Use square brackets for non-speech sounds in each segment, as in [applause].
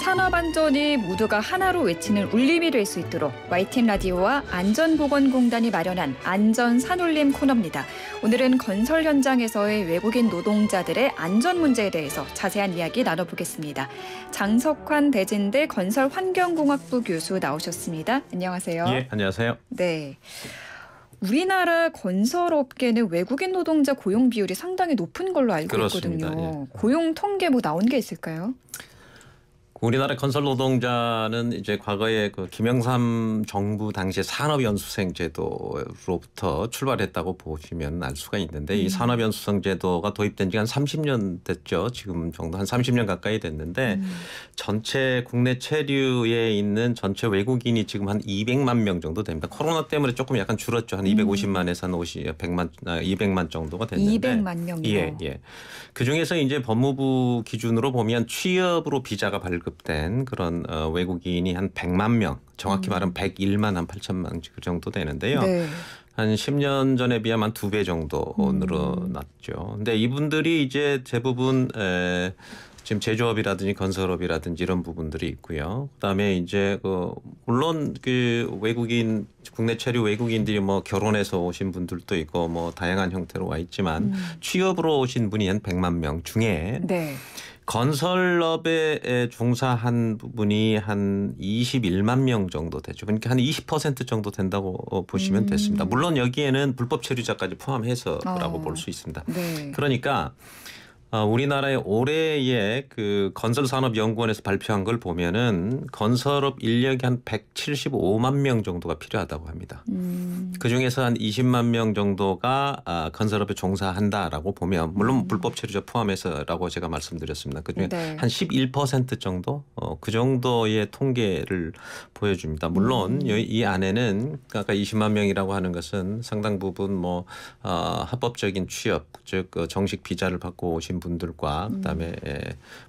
산업 안전이 모두가 하나로 외치는 울림이 될 수 있도록 YTN 라디오와 안전보건공단이 마련한 안전 산울림 코너입니다. 오늘은 건설 현장에서의 외국인 노동자들의 안전 문제에 대해서 자세한 이야기 나눠보겠습니다. 장석환 대진대 건설환경공학부 교수 나오셨습니다. 안녕하세요. 예, 안녕하세요. 네. 우리나라 건설업계는 외국인 노동자 고용 비율이 상당히 높은 걸로 알고 그렇습니다. 있거든요. 예. 고용 통계 뭐 나온 게 있을까요? 우리나라 건설 노동자는 이제 과거에 그 김영삼 정부 당시 산업연수생 제도로부터 출발했다고 보시면 알 수가 있는데 음. 이 산업연수생 제도가 도입된 지 한 30년 됐죠. 지금 정도 한 30년 가까이 됐는데 음. 전체 국내 체류에 있는 전체 외국인이 지금 한 200만 명 정도 됩니다. 코로나 때문에 조금 약간 줄었죠. 한 250만에서 한 50, 100만, 200만 정도가 됐는데 200만 명이요. 예, 예. 그 중에서 이제 법무부 기준으로 보면 취업으로 비자가 발급 발급된 그런 어, 외국인이 한 100만 명, 정확히 음. 말하면 101만 한 8천만 그 정도 되는데요. 네. 한 10년 전에 비하면 두 배 정도 음. 늘어났죠. 근데 이분들이 이제 대부분 에, 지금 제조업이라든지 건설업이라든지 이런 부분들이 있고요. 그다음에 이제 그 물론 그 외국인 국내 체류 외국인들이 뭐 결혼해서 오신 분들도 있고 뭐 다양한 형태로 와 있지만 음. 취업으로 오신 분이 한 100만 명 중에 네. 건설업에 종사한 부분이 한 21만 명 정도 되죠. 그러니까 한 20% 정도 된다고 어, 보시면 음. 됐습니다. 물론 여기에는 불법 체류자까지 포함해서라고 어. 볼수 있습니다. 네. 그러니까 아, 우리나라의 올해의 그 건설산업연구원에서 발표한 걸 보면은 건설업 인력이 한 175만 명 정도가 필요하다고 합니다. 음. 그 중에서 한 20만 명 정도가 아, 건설업에 종사한다라고 보면 물론 음. 불법 체류자 포함해서라고 제가 말씀드렸습니다. 그 중에 네. 한11% 정도 어, 그 정도의 통계를 보여줍니다. 물론 음. 이 안에는 그러니까 아까 20만 명이라고 하는 것은 상당 부분 뭐 어, 합법적인 취업 즉 어, 정식 비자를 받고 오신 분들과 그다음에 음. 예,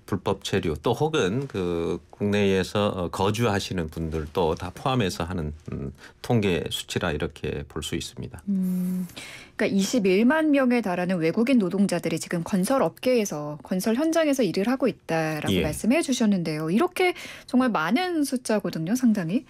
불법 체류 또 혹은 그 국내에서 어, 거주하시는 분들도 다 포함해서 하는 음, 통계 수치라 이렇게 볼 수 있습니다. 음. 그러니까 21만 명에 달하는 외국인 노동자들이 지금 건설 업계에서 건설 현장에서 일을 하고 있다라고 예. 말씀해 주셨는데요. 이렇게 정말 많은 숫자거든요, 상당히.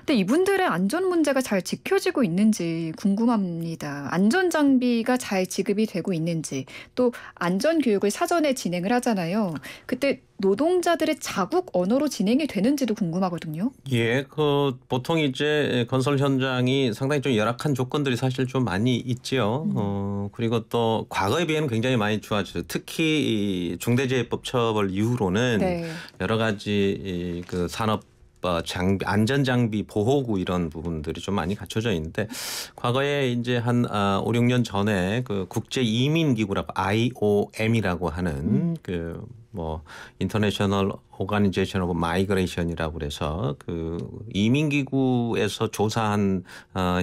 근데 이분들의 안전 문제가 잘 지켜지고 있는지 궁금합니다. 안전 장비가 잘 지급이 되고 있는지 또 안전 교육을 사전에 진행을 하잖아요. 그때 노동자들의 자국 언어로 진행이 되는지도 궁금하거든요. 예, 그 보통 이제 건설 현장이 상당히 좀 열악한 조건들이 사실 좀 많이 있지요. 음. 어, 그리고 또 과거에 비해는 굉장히 많이 좋아졌어요. 특히 중대재해법 처벌 이후로는 네. 여러 가지 그 산업 어, 장비 안전 장비 보호구 이런 부분들이 좀 많이 갖춰져 있는데 과거에 이제 한 아, 5, 6년 전에 그 국제 이민 기구라고 IOM이라고 하는 그뭐 인터내셔널 오가니제이션 오브 마이그레이션이라고 그래서 그 이민 기구에서 조사한 어,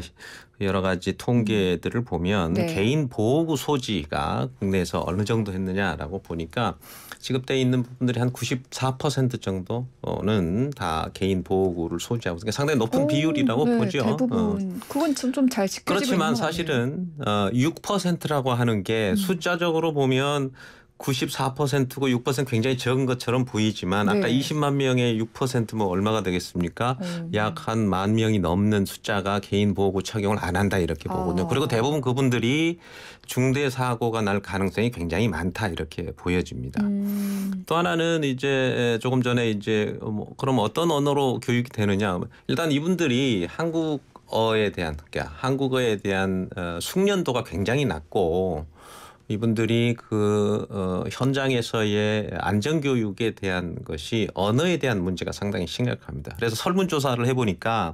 여러 가지 통계들을 보면 네. 개인 보호구 소지가 국내에서 어느 정도 했느냐라고 보니까 지급돼 있는 부분들이 한 94% 정도는 다 개인 보호구를 소지하고 그러니까 상당히 높은 오, 비율이라고 네, 보죠. 대부분 어. 그건 좀 잘 지켜지고 그렇지만 사실은 어, 6%라고 하는 게 음. 숫자적으로 보면 94%고 6% 굉장히 적은 것처럼 보이지만 아까 20만 명의 6%뭐 얼마가 되겠습니까? 음. 약한 만 명이 넘는 숫자가 개인 보호구 착용을 안 한다 이렇게 보거든요. 아. 그리고 대부분 그분들이 중대 사고가 날 가능성이 굉장히 많다 이렇게 보여집니다. 음. 또 하나는 이제 조금 전에 이제 뭐 그럼 어떤 언어로 교육이 되느냐? 일단 이분들이 한국 어에 대한 그러니까 한국어에 대한 어, 숙련도가 굉장히 낮고 이분들이 그 어, 현장에서의 안전 교육에 대한 것이 언어에 대한 문제가 상당히 심각합니다. 그래서 설문 조사를 해 보니까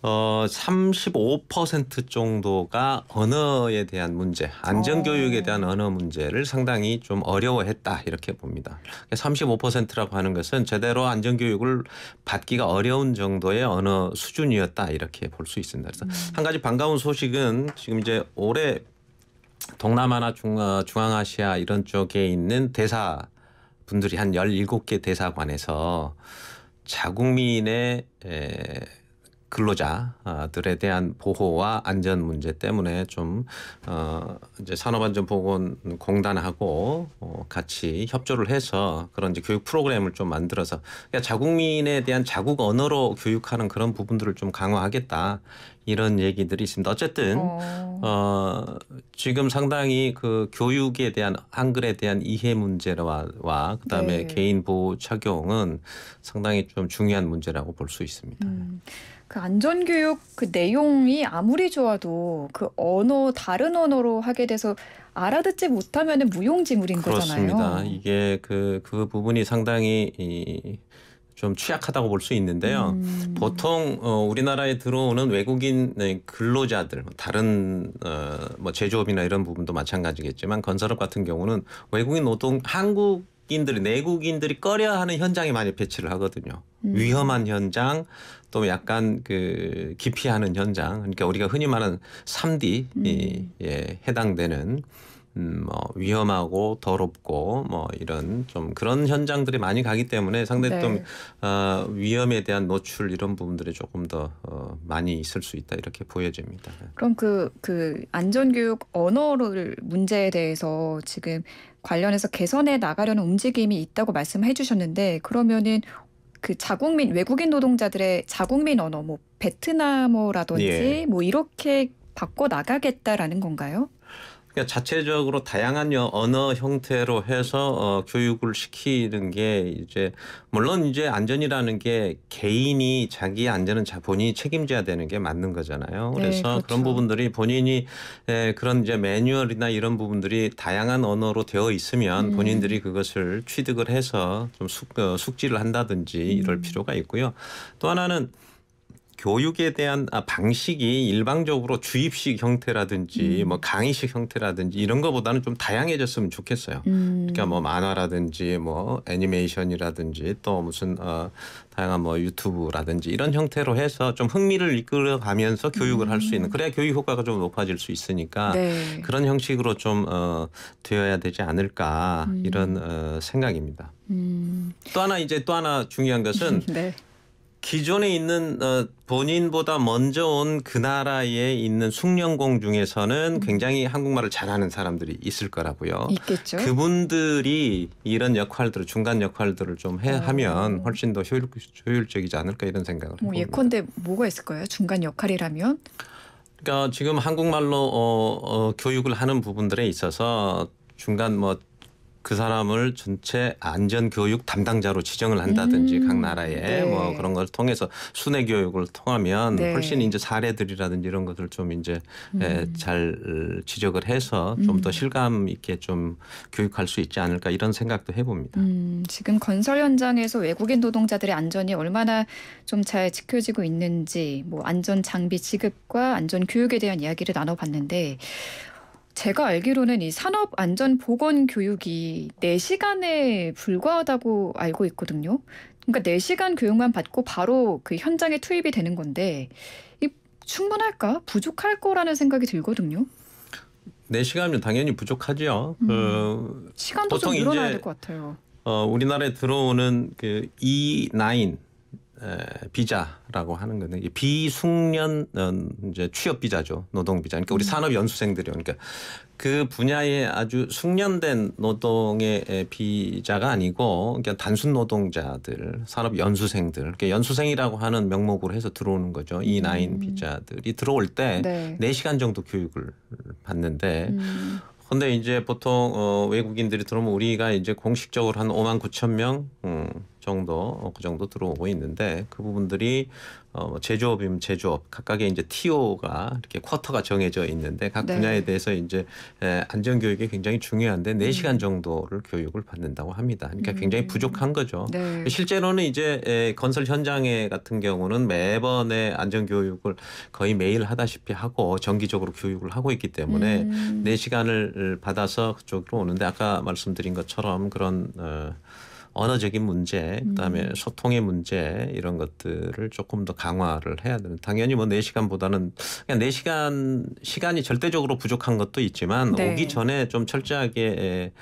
어35% 정도가 언어에 대한 문제, 안전 교육에 대한 언어 문제를 상당히 좀 어려워했다 이렇게 봅니다. 35%라고 하는 것은 제대로 안전 교육을 받기가 어려운 정도의 언어 수준이었다 이렇게 볼 수 있습니다. 그래서 음. 한 가지 반가운 소식은 지금 이제 올해 동남아나 중, 어, 중앙아시아 이런 쪽에 있는 대사 분들이 한1 7개 대사관에서 자국민의 에, 근로자들에 대한 보호와 안전 문제 때문에 좀 어, 이제 산업안전보건공단하고 어, 같이 협조를 해서 그런 이제 교육 프로그램을 좀 만들어서 그러니까 자국민에 대한 자국 언어로 교육하는 그런 부분들을 좀 강화하겠다 이런 얘기들이 있습니다. 어쨌든 어. 어, 지금 상당히 그 교육에 대한 한글에 대한 이해 문제와 그다음에 네. 개인 보호 착용은 상당히 좀 중요한 문제라고 볼 수 있습니다. 음. 그 안전교육 그 내용이 아무리 좋아도 그 언어, 다른 언어로 하게 돼서 알아듣지 못하면 무용지물인 그렇습니다. 거잖아요. 이게 그, 그 부분이 상당히 이, 좀 취약하다고 볼 수 있는데요. 음. 보통 어, 우리나라에 들어오는 외국인 네, 근로자들, 뭐 다른 어, 뭐 제조업이나 이런 부분도 마찬가지겠지만 건설업 같은 경우는 외국인 노동 한국 국 인들이 내국인들이 꺼려하는 현장에 많이 배치를 하거든요. 음. 위험한 현장, 또 약간 그 기피하는 현장, 그러니까 우리가 흔히 말하는 3D 음. 예, 해당되는 음, 뭐 위험하고 더럽고 뭐 이런 좀 그런 현장들이 많이 가기 때문에 상당히 네. 좀 어, 위험에 대한 노출 이런 부분들이 조금 더 어, 많이 있을 수 있다 이렇게 보여집니다. 그럼 그그 그 안전교육 언어를 문제에 대해서 지금 관련해서 개선해 나가려는 움직임이 있다고 말씀해 주셨는데 그러면은 그 자국민 외국인 노동자들의 자국민 언어 뭐 베트남어라든지 예. 뭐 이렇게 바꿔 나가겠다라는 건가요? 그러니까 자체적으로 다양한 언어 형태로 해서 어, 교육을 시키는 게 이제 물론 이제 안전이라는 게 개인이 자기 안전은 자 본인이 책임져야 되는 게 맞는 거잖아요. 네, 그래서 네, 그렇죠. 그런 부분들이 본인이 에, 그런 이제 매뉴얼이나 이런 부분들이 다양한 언어로 되어 있으면 음. 본인들이 그것을 취득을 해서 좀 숙, 어, 숙지를 한다든지 이럴 음. 필요가 있고요. 또 하나는 교육에 대한 아, 방식이 일방적으로 주입식 형태라든지 음. 뭐 강의식 형태라든지 이런 것보다는좀 다양해졌으면 좋겠어요. 음. 그러니까 뭐 만화라든지 뭐 애니메이션이라든지 또 무슨 어 다양한 뭐 유튜브라든지 이런 형태로 해서 좀 흥미를 이끌어 가면서 교육을 음. 할수 있는 그래야 교육 효과가 좀 높아질 수 있으니까 네. 그런 형식으로 좀어 되어야 되지 않을까 음. 이런 어 생각입니다. 음. 또 하나 이제 또 하나 중요한 것은 [laughs] 네. 기존에 있는 어, 본인보다 먼저 온 그 나라에 있는 숙련공 중에서는 음. 굉장히 한국말을 잘하는 사람들이 있을 거라고요. 있겠죠. 그분들이 이런 역할들을 중간 역할들을 좀 해, 어. 하면 훨씬 더 효율, 효율적이지 않을까 이런 생각을 뭐니다 예컨대 뭐가 있을까요? 중간 역할이라면? 그러니까 지금 한국말로 어, 어, 교육을 하는 부분들에 있어서 중간 뭐그 사람을 전체 안전 교육 담당자로 지정을 한다든지 음, 각 나라에 네. 뭐 그런 걸 통해서 순회 교육을 통하면 네. 훨씬 이제 사례들이라든지 이런 것들 좀 이제 예, 음. 에, 잘 지적을 해서 좀더 음. 실감 있게 좀 교육할 수 있지 않을까 이런 생각도 해봅니다. 음, 지금 건설 현장에서 외국인 노동자들의 안전이 얼마나 좀 잘 지켜지고 있는지 뭐 안전 장비 지급과 안전 교육에 대한 이야기를 나눠봤는데 제가 알기로는 이 산업안전보건교육이 4시간에 불과하다고 알고 있거든요. 그러니까 4시간 교육만 받고 바로 그 현장에 투입이 되는 건데 이 충분할까? 부족할 거라는 생각이 들거든요. 4시간이면 당연히 부족하지 음, 그 시간도 좀 늘어나야 될 것 같아요. 어, 우리나라에 들어오는 그 E9 비자라고 하는 건데 비숙련 어, 이제 취업 비자죠 노동 비자 그러니까 우리 음. 산업 연수생들이 그러니까 그 분야에 아주 숙련된 노동의 비자가 아니고 그냥 니까 단순 노동자들 산업 연수생들 그러니까 연수생이라고 하는 명목으로 해서 들어오는 거죠 이 음. 나인 음. 비자들이 들어올 때 네시간 네 정도 교육을 받는데 음. 근데 이제 보통 어, 외국인들이 들어오면 우리가 이제 공식적으로 한 5만 9천 명 음, 정도 어, 그 정도 들어오고 있는데 그 부분들이 어, 뭐 제조업이면 제조업 각각의 이제 TO가 이렇게 쿼터가 정해져 있는데 각 네. 분야에 대해서 이제 에, 안전 교육이 굉장히 중요한데 네 음. 시간 정도를 교육을 받는다고 합니다. 그러니까 음. 굉장히 부족한 거죠. 네. 실제로는 이제 에, 건설 현장에 같은 경우는 매번의 안전 교육을 거의 매일 하다시피 하고 정기적으로 교육을 하고 있기 때문에 음. 네 시간을 받아서 그쪽으로 오는데 아까 말씀드린 것처럼 그런 어, 언어적인 문제, 그다음에 음. 소통의 문제 이런 것들을 조금 더 강화를 해야 되는. 당연히 뭐 4시간보다는 그냥 4시간 시간이 절대적으로 부족한 것도 있지만 네. 오기 전에 좀 철저하게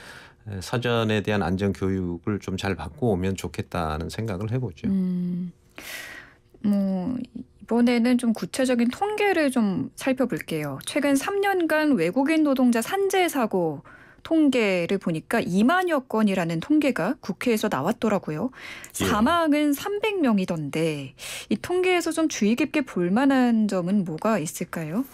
사전에 대한 안전 교육을 좀 잘 받고 오면 좋겠다는 생각을 해보죠. 음. 뭐 이번에는 좀 구체적인 통계를 좀 살펴볼게요. 최근 3년간 외국인 노동자 산재 사고 통계를 보니까 2만여 건이라는 통계가 국회에서 나왔더라고요. 예. 사망은 예. 300명이던데 이 통계에서 좀 주의 깊게 볼 만한 점은 뭐가 있을까요?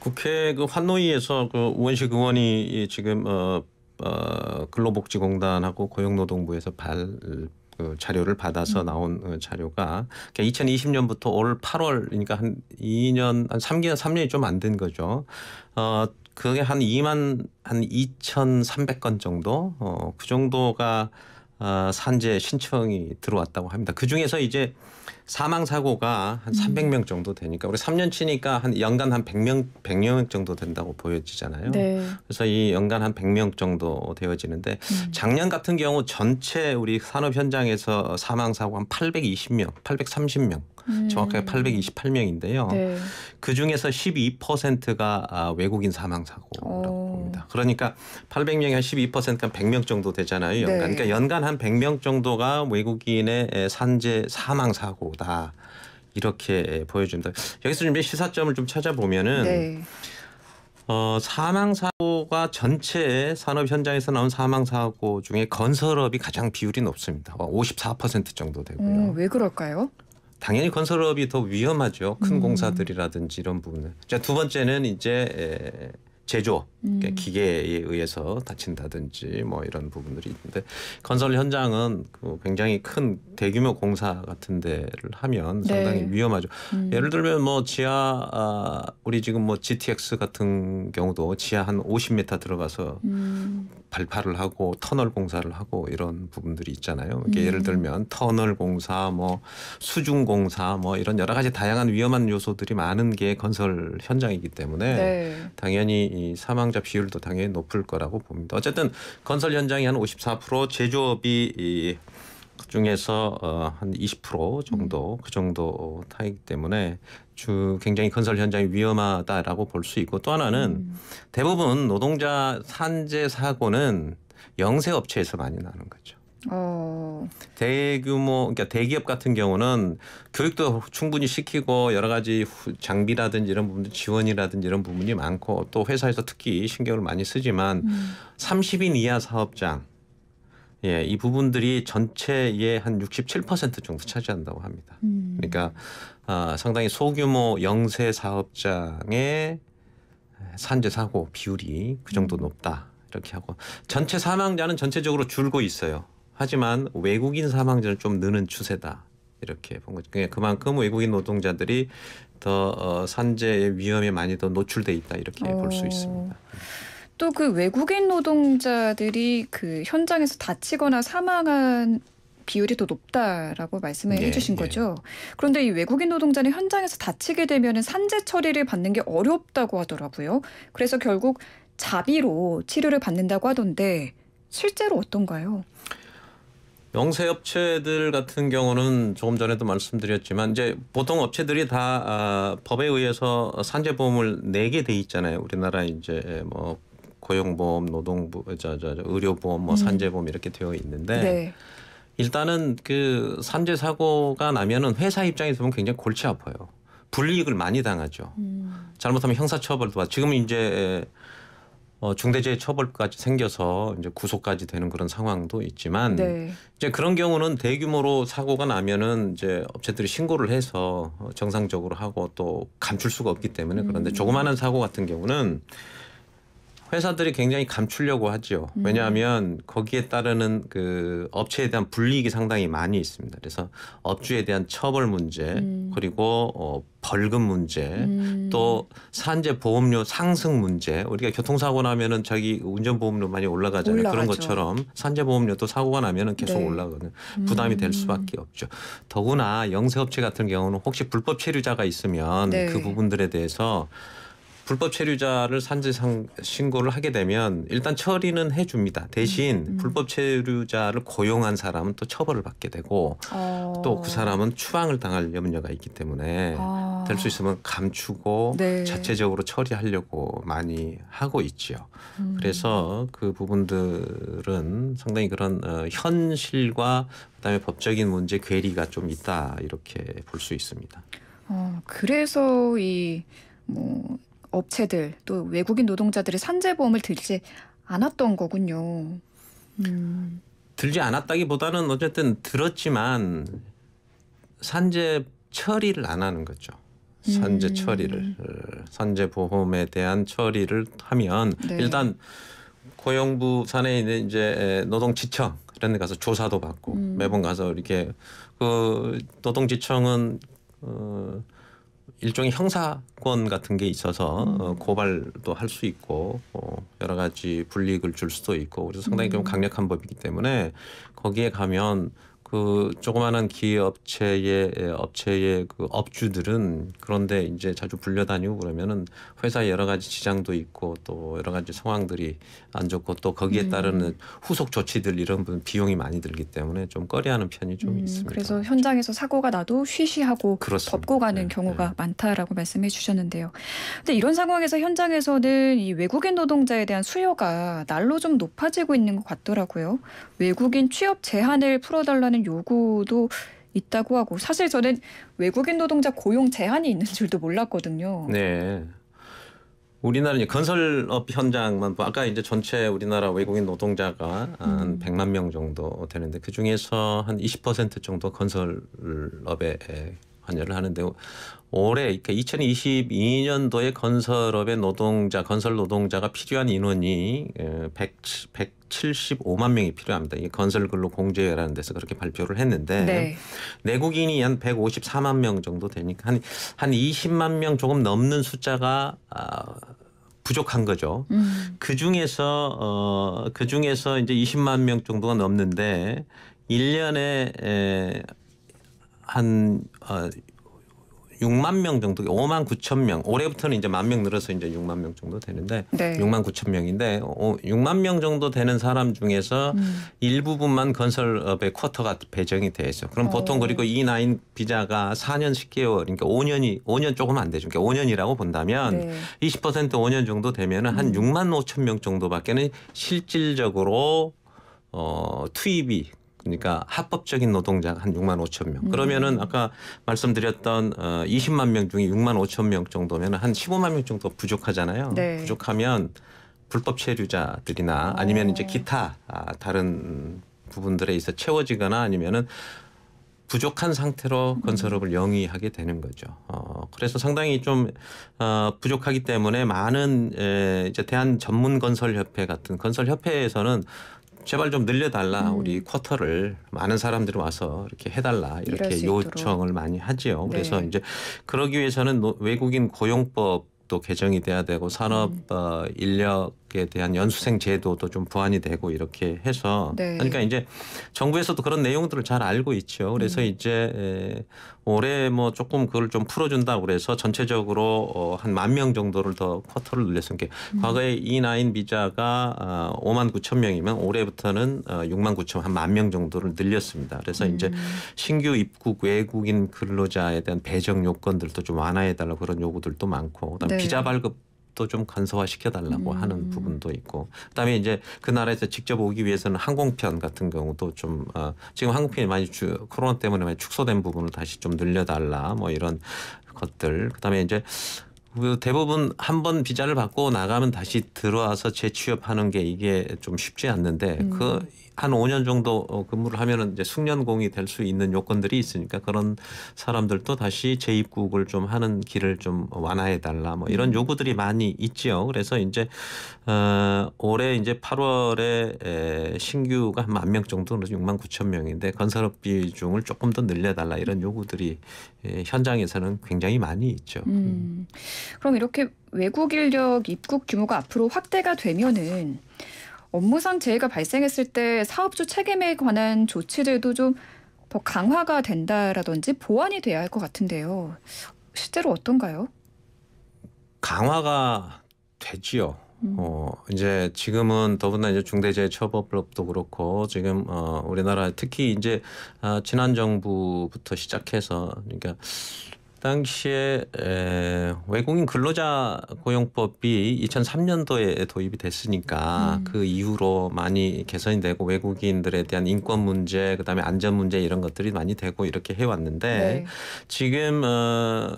국회 그 환노위에서 그 우원식 의원이 지금 어, 어 근로복지공단하고 고용노동부에서 발그 자료를 받아서 음. 나온 그 자료가 그러니까 2020년부터 올 8월 그러니까 한 2년 한 3개월 3년이 좀 안 된 거죠. 어 그게 한 2만 한 2,300건 정도 어, 그 정도가 어, 산재 신청이 들어왔다고 합니다. 그 중에서 이제 사망 사고가 한 음. 300명 정도 되니까 우리 3년 치니까 한 연간 한 100명 100명 정도 된다고 보여지잖아요. 네. 그래서 이 연간 한 100명 정도 되어지는데 음. 작년 같은 경우 전체 우리 산업 현장에서 사망 사고 한 820명, 830명 음. 정확하게 828명인데요. 네. 그 중에서 12%가 아, 외국인 사망 사고라고 오. 어. 봅니다. 그러니까 800명이 한 12%가 100명 정도 되잖아요. 연간. 네. 그러니까 연간 한 100명 정도가 외국인의 산재 사망 사고다. 이렇게 보여준다. 여기서 좀 시사점을 좀 찾아보면은 네. 어, 사망 사고가 전체 산업 현장에서 나온 사망 사고 중에 건설업이 가장 비율이 높습니다. 54% 어, 정도 되고요. 음, 왜 그럴까요? 당연히 건설업이 더 위험하죠. 큰 음. 공사들이라든지 이런 부분은. 자, 두 번째는 이제 제조업. 그러니까 기계에 의해서 다친다든지 뭐 이런 부분들이 있는데 건설 현장은 그 굉장히 큰 대규모 공사 같은 데를 하면 네. 상당히 위험하죠. 음. 예를 들면 뭐 지하 아, 우리 지금 뭐 GTX 같은 경우도 지하 한 50m 들어가서 음. 발파를 하고 터널 공사를 하고 이런 부분들이 있잖아요. 이게 예를 음. 들면 터널 공사 뭐 수중 공사 뭐 이런 여러 가지 다양한 위험한 요소들이 많은 게 건설 현장이기 때문에 네. 당연히 이 사망 사망자 비율도 당연히 높을 거라고 봅니다. 어쨌든 건설 현장이 한 54% 제조업이 이 중에서 어, 한20% 정도 음. 그 정도 타이기 때문에 주 굉장히 건설 현장이 위험하다라고 볼 수 있고 또 하나는 음. 대부분 노동자 산재 사고는 영세 업체에서 많이 나는 거죠. 어. 대규모 그러니까 대기업 같은 경우는 교육도 충분히 시키고 여러 가지 장비라든지 이런 부분 지원이라든지 이런 부분이 많고 또 회사에서 특히 신경을 많이 쓰지만 음. 30인 이하 사업장 예, 이 부분들이 전체의 한 67% 정도 차지한다고 합니다. 음. 그러니까 어, 상당히 소규모 영세 사업장의 산재 사고 비율이 그 정도 음. 높다. 이렇게 하고 전체 사망자는 전체적으로 줄고 있어요. 하지만 외국인 사망자는 좀 느는 추세다. 이렇게 본 거죠. 그러니까 그만큼 외국인 노동자들이 더 어, 산재의 위험에 많이 더 노출돼 있다 이렇게 어. 볼수 있습니다. 또 그 외국인 노동자들이 그 현장에서 다치거나 사망한 비율이 더 높다라고 말씀을 예, 해주신 예. 거죠. 그런데 이 외국인 노동자는 현장에서 다치게 되면 산재 처리를 받는 게 어렵다고 하더라고요. 그래서 결국 자비로 치료를 받는다고 하던데 실제로 어떤가요? 영세업체들 같은 경우는 조금 전에도 말씀드렸지만 이제 보통 업체들이 다 아, 법에 의해서 산재보험을 내게 돼 있잖아요. 우리나라 이제 뭐 고용보험, 노동부, 저, 저, 저 의료보험, 뭐 음. 산재보험 이렇게 되어 있는데 네. 일단은 그 산재 사고가 나면은 회사 입장에서 보면 굉장히 골치 아파요. 불이익을 많이 당하죠. 음. 잘못하면 형사처벌도 받. 지금 은 이제 어, 중대재해처벌까지 생겨서 이제 구속까지 되는 그런 상황도 있지만 네. 이제 그런 경우는 대규모로 사고가 나면은 이제 업체들이 신고를 해서 어, 정상적으로 하고 또 감출 수가 없기 때문에 그런데 음. 조그마한 사고 같은 경우는 회사들이 굉장히 감추려고 하죠. 음. 왜냐하면 거기에 따르는 그 업체에 대한 불이익이 상당히 많이 있습니다. 그래서 업주에 대한 처벌 문제 음. 그리고 어, 벌금 문제 음. 또 산재 보험료 상승 문제 우리가 교통사고 나면은 자기 운전보험료 많이 올라가잖아요. 올라가죠. 그런 것처럼 산재 보험료도 사고가 나면은 계속 네. 올라가거든요. 부담이 될 수밖에 없죠. 더구나 영세업체 같은 경우는 혹시 불법 체류자가 있으면 네. 그 부분들에 대해서 불법 체류자를 산재 상 신고를 하게 되면 일단 처리는 해줍니다. 대신 음. 불법 체류자를 고용한 사람은 또 처벌을 받게 되고 어. 또그 사람은 추방을 당할 염려가 있기 때문에 아. 될수 있으면 감추고 네. 자체적으로 처리하려고 많이 하고 있지요. 음. 그래서 그 부분들은 상당히 그런 어, 현실과 그다음에 법적인 문제 괴리가 좀 있다 이렇게 볼 수 있습니다. 어, 그래서 이뭐 업체들 또 외국인 노동자들의 산재보험을 들지 않았던 거군요. 음. 들지 않았다기보다는 어쨌든 들었지만 산재 처리를 안 하는 거죠. 산재 음. 처리를 산재 보험에 대한 처리를 하면 네. 일단 고용부 산에 있는 이제 노동지청 이런 데 가서 조사도 받고 음. 매번 가서 이렇게 그 노동지청은 어 일종의 형사권 같은 게 있어서 어, 음. 고발도 할 수 있고 어, 여러 가지 불이익을 줄 수도 있고 그래서 상당히 좀 음. 강력한 법이기 때문에 거기에 가면 그 조그마한 기업체의 예, 업체의 그 업주들은 그런데 이제 자주 불려다니고 그러면은 회사 여러 가지 지장도 있고 또 여러 가지 상황들이 안 좋고 또 거기에 음. 따르는 후속 조치들 이런 분 비용이 많이 들기 때문에 좀 꺼려하는 편이 좀 음, 있습니다. 그래서 현장에서 사고가 나도 쉬쉬하고 덮고 가는 네, 경우가 네. 많다라고 말씀해 주셨는데요. 근데 이런 상황에서 현장에서는 이 외국인 노동자에 대한 수요가 날로 좀 높아지고 있는 것 같더라고요. 외국인 취업 제한을 풀어달라는 하는 요구도 있다고 하고 사실 저는 외국인 노동자 고용 제한이 있는 줄도 몰랐거든요. 네. 우리나라 건설업 현장만 아까 이제 전체 우리나라 외국인 노동자가 한 100만 음. 명 정도 되는데 그 중에서 한 20% 정도 건설업에 관여를 하는데 올해 그러니까 이렇게 2022년도에 건설업의 노동자, 건설 노동자가 필요한 인원이 100, 175만 명이 필요합니다. 이 건설 근로 공제라는 회 데서 그렇게 발표를 했는데 네. 내국인이 한 154만 명 정도 되니까 한, 한 20만 명 조금 넘는 숫자가 아, 부족한 거죠. 음. 그 중에서 어그 중에서 이제 20만 명 정도가 넘는데 1년에 에, 한 어, 6만 명 정도, 5만 9천 명. 올해부터는 이제 만 명 늘어서 이제 6만 명 정도 되는데 네. 6만 9천 명인데 어, 6만 명 정도 되는 사람 중에서 음. 일부분만 건설업의 쿼터가 배정이 돼 있어. 그럼 보통 어. 그리고 E9 비자가 4년 10개월, 그러니까 5년이 5년 조금 안 되죠. 그러니까 5년이라고 본다면 네. 20% 5년 정도 되면은 한 음. 6만 5천 명 정도밖에는 실질적으로 어, 투입이 그러니까 합법적인 노동자가 한 6만 5천 명. 음. 그러면은 아까 말씀드렸던 어 20만 명 중에 6만 5천 명 정도면 한 15만 명 정도 부족하잖아요. 네. 부족하면 불법 체류자들이나 어. 아니면 이제 기타 아, 다른 부분들에 있어 채워지거나 아니면은 부족한 상태로 음. 건설업을 영위하게 되는 거죠. 어, 그래서 상당히 좀 어, 부족하기 때문에 많은 에, 이제 대한 전문 건설협회 같은 건설협회에서는 제발 좀 늘려달라 음. 우리 쿼터를 많은 사람들이 와서 이렇게 해달라 이렇게 요청을 많이 하지요. 네. 그래서 이제 그러기 위해서는 외국인 고용법도 개정이 돼야 되고 산업 음. 어, 인력 에 대한 연수생 제도도 좀 보완이 되고 이렇게 해서 네. 그러니까 이제 정부에서도 그런 내용들을 잘 알고 있죠. 그래서 음. 이제 올해 뭐 조금 그걸 좀 풀어준다 그래서 전체적으로 어, 한만 명 정도를 더 쿼터를 늘렸으니까 그러니까 음. 과거에 E9 비자가 어 아, 5만 9천 명이면 올해부터는 어 6만 9천 한 만 명 정도를 늘렸습니다. 그래서 음. 이제 신규 입국 외국인 근로자에 대한 배정 요건들도 좀 완화해달라 그런 요구들도 많고 그다음 네. 비자 발급 취업도 좀 간소화시켜 달라고 음. 하는 부분도 있고 그다음에 이제 그 나라에서 직접 오기 위해서는 항공편 같은 경우도 좀 어, 지금 항공편이 많이 주, 코로나 때문에 많이 축소된 부분을 다시 좀 늘려달라 뭐 이런 것들 그다음에 이제 그 대부분 한 번 비자를 받고 나가면 다시 들어와서 재취업하는 게 이게 좀 쉽지 않는데 그 음. 그한 5년 정도 어, 근무를 하면은 이제 숙련공이 될 수 있는 요건들이 있으니까 그런 사람들도 다시 재입국을 좀 하는 길을 좀 완화해 달라 뭐 이런 음. 요구들이 많이 있지요. 그래서 이제 어 올해 이제 8월에 에, 신규가 한 만 명 정도 그래 6만 9천 명인데 건설업 비중을 조금 더 늘려 달라 이런 요구들이 에, 예, 현장에서는 굉장히 많이 있죠. 음. 그럼 이렇게 외국 인력 입국 규모가 앞으로 확대가 되면은 업무상 재해가 발생했을 때 사업주 책임에 관한 조치들도 좀 더 강화가 된다라든지 보완이 돼야 할 것 같은데요. 실제로 어떤가요? 강화가 되지요. 음. 어, 이제 지금은 더군다나 이제 중대재해처벌법도 그렇고 지금 어, 우리나라 특히 이제 어, 지난 정부부터 시작해서 그러니까 당시에 외국인 근로자 고용법이 2003년도에 도입이 됐으니까 음. 그 이후로 많이 개선이 되고 외국인들에 대한 인권 문제 그다음에 안전 문제 이런 것들이 많이 되고 이렇게 해왔는데 네. 지금 어,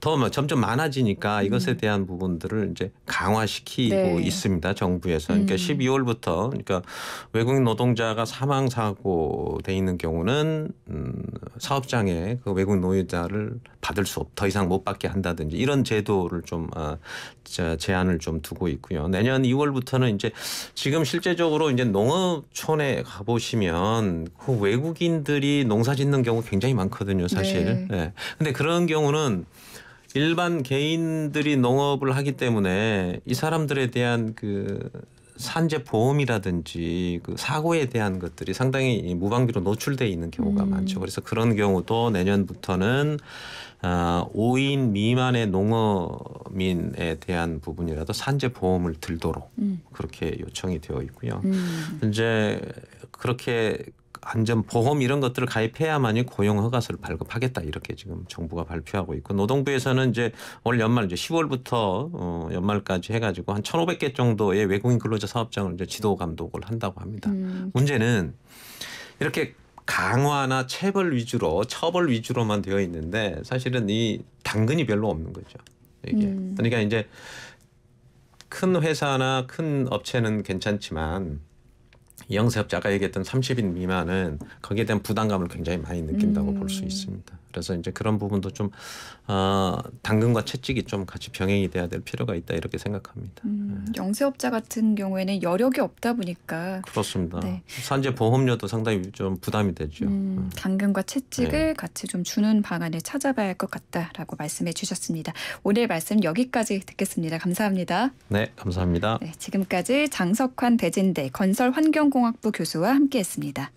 더 뭐 점점 많아지니까 음. 이것에 대한 부분들을 이제 강화시키고 네. 있습니다. 정부에서. 그러니까 음. 12월부터 그러니까 외국인 노동자가 사망 사고 돼 있는 경우는 음 사업장에 그 외국인 노동자를 받을 수 없, 더 이상 못 받게 한다든지 이런 제도를 좀 아, 제한을 좀 두고 있고요. 내년 2월부터는 이제 지금 실제적으로 이제 농어촌에가 보시면 그 외국인들이 농사 짓는 경우 굉장히 많거든요, 사실. 네. 예. 네. 근데 그런 경우는 일반 개인들이 농업을 하기 때문에 이 사람들에 대한 그 산재 보험이라든지 그 사고에 대한 것들이 상당히 무방비로 노출돼 있는 경우가 음. 많죠. 그래서 그런 경우도 내년부터는 어, 아, 5인 미만의 농어민에 대한 부분이라도 산재 보험을 들도록 음. 그렇게 요청이 되어 있고요. 음. 이제 그렇게 안전보험 이런 것들을 가입해야만이 고용 허가서를 발급하겠다 이렇게 지금 정부가 발표하고 있고 노동부에서는 이제 올 연말 이제 10월부터 어 연말까지 해가지고 한 1,500개 정도의 외국인 근로자 사업장을 이제 지도 감독을 한다고 합니다. 음. 문제는 이렇게 강화나 체벌 위주로 처벌 위주로만 되어 있는데 사실은 이 당근이 별로 없는 거죠. 이게 음. 그러니까 이제 큰 회사나 큰 업체는 괜찮지만 이영세업자가 얘기했던 30인 미만은 거기에 대한 부담감을 굉장히 많이 느낀다고 음. 볼수 있습니다. 그래서 이제 그런 부분도 좀 어, 당근과 채찍이 좀 같이 병행이 돼야 될 필요가 있다 이렇게 생각합니다. 음, 네. 영세업자 같은 경우에는 여력이 없다 보니까 그렇습니다. 네. 산재 보험료도 상당히 좀 부담이 되죠. 음, 음. 당근과 채찍을 네. 같이 좀 주는 방안을 찾아봐야 할 것 같다라고 말씀해 주셨습니다. 오늘 말씀 여기까지 듣겠습니다. 감사합니다. 네, 감사합니다. 네, 지금까지 장석환 대진대 건설환경공 산업공학부 교수와 함께했습니다.